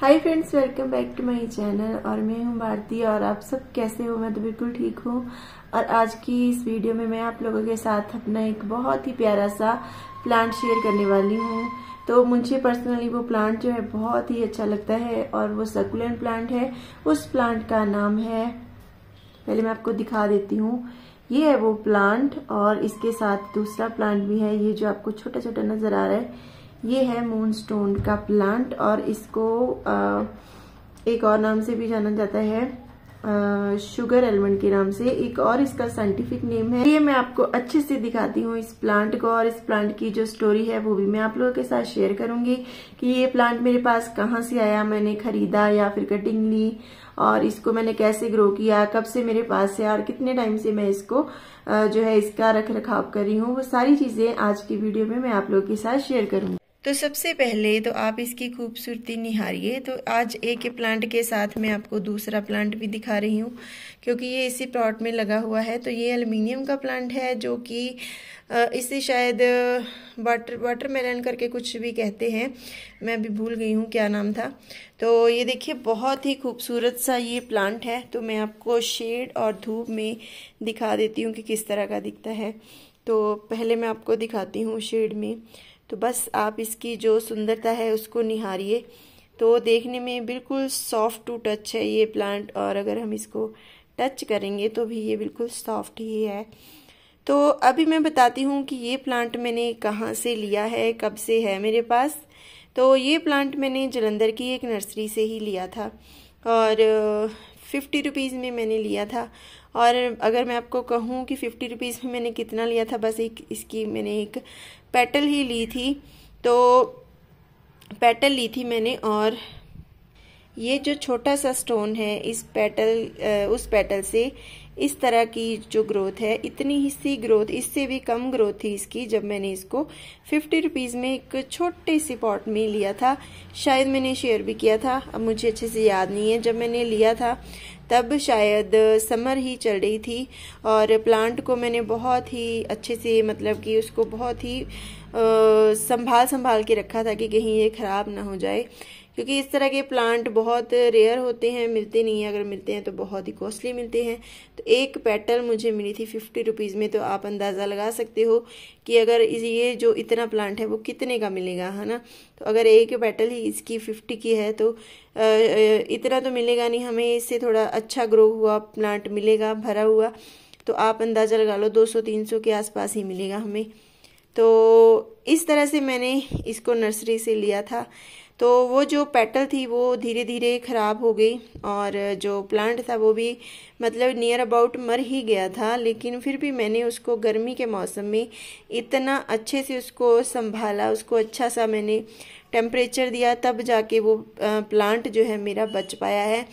hi friends welcome back to my channel और मैं हूं भारती और आप सब कैसे हो मैं तो बिल्कुल ठीक हूं और आज की इस वीडियो में मैं आप लोगों के साथ अपना एक बहुत ही प्यारा सा प्लांट शेयर करने वाली हूं तो मुझे पर्सनली वो प्लांट जो है बहुत ही अच्छा लगता है और वो सर्कुलर प्लांट है उस प्लांट का नाम है पहले मैं आपको दिखा देती हूँ ये है वो प्लांट और इसके साथ दूसरा प्लांट भी है ये जो आपको छोटा छोटा नजर आ रहा है ये है मून स्टोन का प्लांट और इसको एक और नाम से भी जाना जाता है शुगर एलमंड के नाम से एक और इसका साइंटिफिक नेम है ये मैं आपको अच्छे से दिखाती हूँ इस प्लांट को और इस प्लांट की जो स्टोरी है वो भी मैं आप लोगों के साथ शेयर करूंगी कि ये प्लांट मेरे पास कहाँ से आया मैंने खरीदा या फिर कटिंग ली और इसको मैंने कैसे ग्रो किया कब से मेरे पास है और कितने टाइम से मैं इसको जो है इसका रख रखाव कर रही हूँ वो सारी चीजें आज की वीडियो में मैं आप लोगों के साथ शेयर करूंगी तो सबसे पहले तो आप इसकी खूबसूरती निहारिए तो आज एक प्लांट के साथ मैं आपको दूसरा प्लांट भी दिखा रही हूँ क्योंकि ये इसी प्लॉट में लगा हुआ है तो ये एल्युमिनियम का प्लांट है जो कि इसे शायद वाटर वाटरमेलन करके कुछ भी कहते हैं मैं अभी भूल गई हूँ क्या नाम था तो ये देखिए बहुत ही खूबसूरत सा ये प्लांट है तो मैं आपको शेड और धूप में दिखा देती हूँ कि किस तरह का दिखता है तो पहले मैं आपको दिखाती हूँ शेड में तो बस आप इसकी जो सुंदरता है उसको निहारिए तो देखने में बिल्कुल सॉफ्ट टू टच है ये प्लांट और अगर हम इसको टच करेंगे तो भी ये बिल्कुल सॉफ्ट ही है तो अभी मैं बताती हूँ कि ये प्लांट मैंने कहाँ से लिया है कब से है मेरे पास तो ये प्लांट मैंने जलंधर की एक नर्सरी से ही लिया था और फिफ्टी रुपीज़ में मैंने लिया था और अगर मैं आपको कहूँ कि फिफ्टी रुपीज़ में मैंने कितना लिया था बस एक इसकी मैंने एक पेटल ही ली थी तो पेटल ली थी मैंने और ये जो छोटा सा स्टोन है इस पेटल उस पेटल से इस तरह की जो ग्रोथ है इतनी ही सी ग्रोथ इससे भी कम ग्रोथ थी इसकी जब मैंने इसको फिफ्टी रुपीज़ में एक छोटे से पॉट में लिया था शायद मैंने शेयर भी किया था अब मुझे अच्छे से याद नहीं है जब मैंने लिया था तब शायद समर ही चल रही थी और प्लांट को मैंने बहुत ही अच्छे से मतलब कि उसको बहुत ही संभाल संभाल के रखा था कि कहीं ये ख़राब ना हो जाए क्योंकि इस तरह के प्लांट बहुत रेयर होते हैं मिलते नहीं हैं अगर मिलते हैं तो बहुत ही कॉस्टली मिलते हैं तो एक पेटल मुझे मिली थी फिफ्टी रुपीज़ में तो आप अंदाज़ा लगा सकते हो कि अगर ये जो इतना प्लांट है वो कितने का मिलेगा है ना तो अगर एक पेटल ही इसकी फिफ्टी की है तो इतना तो मिलेगा नहीं हमें इससे थोड़ा अच्छा ग्रो हुआ प्लांट मिलेगा भरा हुआ तो आप अंदाज़ा लगा लो दो सौ के आसपास ही मिलेगा हमें तो इस तरह से मैंने इसको नर्सरी से लिया था तो वो जो पेटल थी वो धीरे धीरे ख़राब हो गई और जो प्लांट था वो भी मतलब नियर अबाउट मर ही गया था लेकिन फिर भी मैंने उसको गर्मी के मौसम में इतना अच्छे से उसको संभाला उसको अच्छा सा मैंने टेम्परेचर दिया तब जाके वो प्लांट जो है मेरा बच पाया है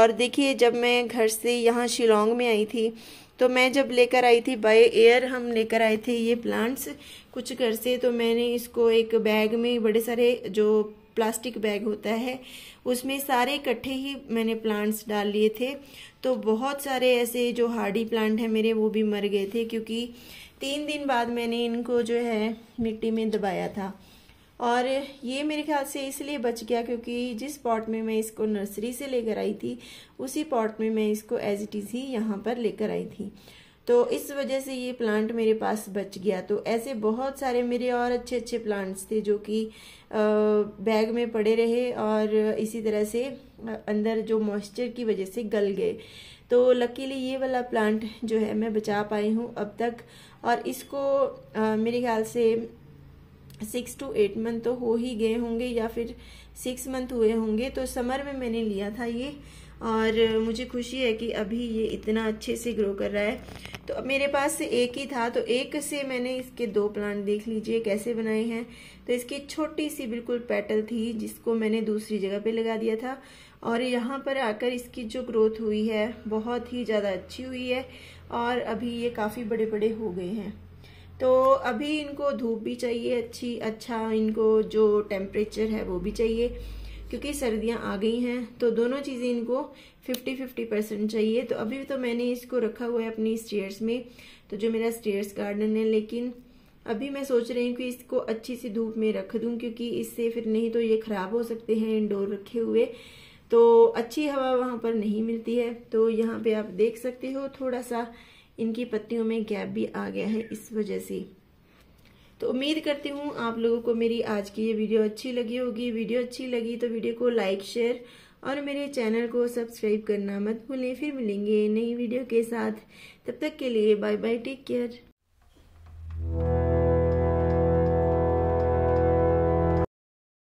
और देखिए जब मैं घर से यहाँ शिलोंग में आई थी तो मैं जब लेकर आई थी बाय एयर हम लेकर आए थे ये प्लांट्स कुछ घर से तो मैंने इसको एक बैग में बड़े सारे जो प्लास्टिक बैग होता है उसमें सारे इकट्ठे ही मैंने प्लांट्स डाल लिए थे तो बहुत सारे ऐसे जो हार्डी प्लांट हैं मेरे वो भी मर गए थे क्योंकि तीन दिन बाद मैंने इनको जो है मिट्टी में दबाया था और ये मेरे ख्याल से इसलिए बच गया क्योंकि जिस पॉट में मैं इसको नर्सरी से लेकर आई थी उसी पॉट में मैं इसको एज इट इज़ ही यहाँ पर लेकर आई थी तो इस वजह से ये प्लांट मेरे पास बच गया तो ऐसे बहुत सारे मेरे और अच्छे अच्छे प्लांट्स थे जो कि बैग में पड़े रहे और इसी तरह से अंदर जो मॉइस्चर की वजह से गल गए तो लकीली ये वाला प्लांट जो है मैं बचा पाई हूँ अब तक और इसको आ, मेरे ख्याल से सिक्स टू एट मंथ तो हो ही गए होंगे या फिर सिक्स मंथ हुए होंगे तो समर में मैंने लिया था ये और मुझे खुशी है कि अभी ये इतना अच्छे से ग्रो कर रहा है तो अब मेरे पास एक ही था तो एक से मैंने इसके दो प्लांट देख लीजिए कैसे बनाए हैं तो इसकी छोटी सी बिल्कुल पेटल थी जिसको मैंने दूसरी जगह पे लगा दिया था और यहाँ पर आकर इसकी जो ग्रोथ हुई है बहुत ही ज़्यादा अच्छी हुई है और अभी ये काफ़ी बड़े बड़े हो गए हैं तो अभी इनको धूप भी चाहिए अच्छी अच्छा इनको जो टेम्परेचर है वो भी चाहिए क्योंकि सर्दियां आ गई हैं तो दोनों चीज़ें इनको 50 50 परसेंट चाहिए तो अभी तो मैंने इसको रखा हुआ है अपनी स्टेयर्स में तो जो मेरा स्टेयर्स गार्डन है लेकिन अभी मैं सोच रही हूँ कि इसको अच्छी सी धूप में रख दूँ क्योंकि इससे फिर नहीं तो ये ख़राब हो सकते हैं इनडोर रखे हुए तो अच्छी हवा वहाँ पर नहीं मिलती है तो यहाँ पे आप देख सकते हो थोड़ा सा इनकी पत्तियों में गैप भी आ गया है इस वजह से तो उम्मीद करती हूँ आप लोगों को मेरी आज की ये वीडियो अच्छी लगी होगी वीडियो अच्छी लगी तो वीडियो को लाइक शेयर और मेरे चैनल को सब्सक्राइब करना मत भूलें फिर मिलेंगे नई वीडियो के साथ तब तक के लिए बाय बाय टेक केयर